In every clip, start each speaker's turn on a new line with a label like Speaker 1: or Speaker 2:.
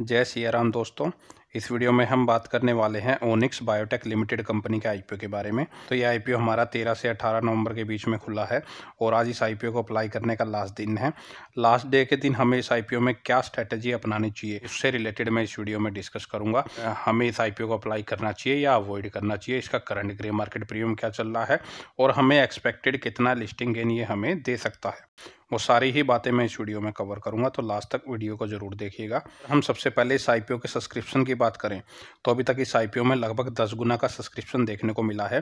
Speaker 1: जय सिया दोस्तों इस वीडियो में हम बात करने वाले हैं ओनिक्स बायोटेक लिमिटेड कंपनी के आईपीओ के बारे में तो ये आईपीओ हमारा 13 से 18 नवंबर के बीच में खुला है और आज इस आईपीओ को अप्लाई करने का लास्ट दिन है लास्ट डे के दिन हमें इस आईपीओ में क्या स्ट्रेटजी अपनानी चाहिए उससे रिलेटेड मैं इस वीडियो में डिस्कस करूंगा हमें इस आईपीओ को अप्लाई करना चाहिए या अवॉइड करना चाहिए इसका करंट ग्रे मार्केट प्रीमियम क्या चल रहा है और हमें एक्सपेक्टेड कितना लिस्टिंग गेन ये हमें दे सकता है वो सारी ही बातें मैं इस वीडियो में कवर करूंगा तो लास्ट तक वीडियो को जरूर देखिएगा हम सबसे पहले इस आईपीओ के सब्सक्रिप्शन की बात करें तो अभी तक इस आईपीओ में लगभग दस गुना का सब्सक्रिप्शन देखने को मिला है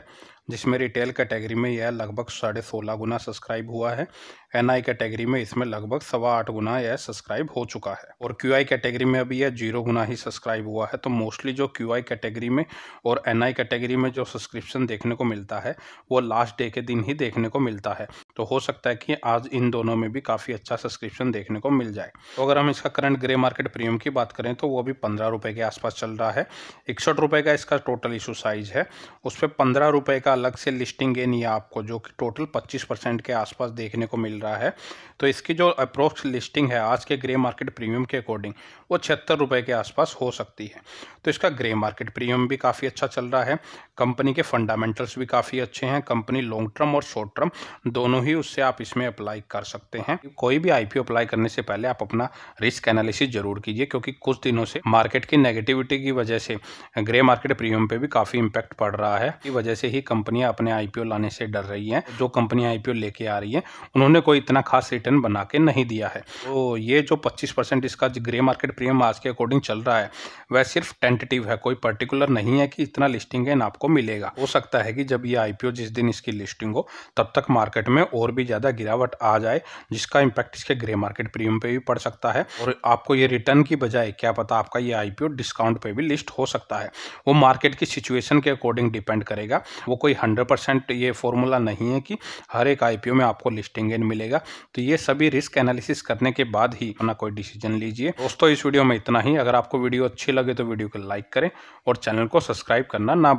Speaker 1: जिसमें रिटेल कैटेगरी में यह लगभग साढ़े सोलह गुना सब्सक्राइब हुआ है एन आई कैटेगरी में इसमें लगभग सवा आठ गुना यह सब्सक्राइब हो चुका है और क्यू आई कैटेगरी में अभी यह जीरो गुना ही सब्सक्राइब हुआ है तो मोस्टली जो क्यू आई कैटेगरी में और एन आई कैटेगरी में जो सब्सक्रिप्शन देखने को मिलता है वो लास्ट डे के दिन ही देखने को मिलता है तो हो सकता है कि आज इन दोनों में भी काफ़ी अच्छा सब्सक्रिप्शन देखने को मिल जाए तो अगर हम इसका करंट ग्रे मार्केट प्रीमियम की बात करें तो वो अभी पंद्रह रुपये के आसपास चल रहा है इकसठ रुपये का इसका टोटल इशू साइज है उस पर पंद्रह रुपये का अलग से लिस्टिंग गेन या आपको जो कि टोटल पच्चीस परसेंट के आसपास देखने को मिल रहा है रहा है तो इसकी जो अप्रोक्स लिस्टिंग है आज के ग्रे मार्केट प्रीमियम के अकॉर्डिंग वो छिहत्तर रुपये के आसपास हो सकती है तो इसका ग्रे मार्केट प्रीमियम भी काफ़ी अच्छा चल रहा है कंपनी के फंडामेंटल्स भी काफ़ी अच्छे हैं कंपनी लॉन्ग टर्म और शॉर्ट टर्म दोनों ही उससे आप इसमें अप्लाई कर सकते हैं कोई भी आईपीओ अप्लाई करने से पहले आप अपना रिस्क एनालिसिस जरूर कीजिए क्योंकि कुछ दिनों से मार्केट की नेगेटिविटी की वजह से ग्रे मार्केट प्रीमियम पे भी काफ़ी इम्पैक्ट पड़ रहा है की वजह से ही कंपनियां अपने आईपीओ लाने से डर रही हैं जो कंपनियां आईपीओ लेके आ रही हैं उन्होंने कोई इतना खास रिटर्न बना के नहीं दिया है तो ये जो 25 परसेंट इसका ग्रे मार्केट प्रीमियम आज के अकॉर्डिंग चल रहा है वह सिर्फ टेंटेटिव है कोई पर्टिकुलर नहीं है कि इतना लिस्टिंग गेन आपको मिलेगा हो सकता है कि जब ये आईपीओ जिस दिन इसकी लिस्टिंग हो तब तक मार्केट में और भी ज़्यादा गिरावट आ जाए जिसका इम्पैक्ट इसके ग्रे मार्केट प्रीमियम पर भी पड़ सकता है और आपको ये रिटर्न की बजाय क्या पता आपका ये आईपीओ डिस्काउंट पे भी लिस्ट हो सकता है वो मार्केट की सिचुएशन के अकॉर्डिंग डिपेंड करेगा वो कोई हंड्रेड ये फॉर्मूला नहीं है कि हर एक आईपीओ में आपको लिस्टिंग गेन मिले मिलेगा तो ये सभी रिस्क एनालिसिस करने के बाद ही अपना कोई डिसीजन लीजिए दोस्तों इस वीडियो में इतना ही अगर आपको वीडियो अच्छी लगे तो वीडियो को लाइक करें और चैनल को सब्सक्राइब करना ना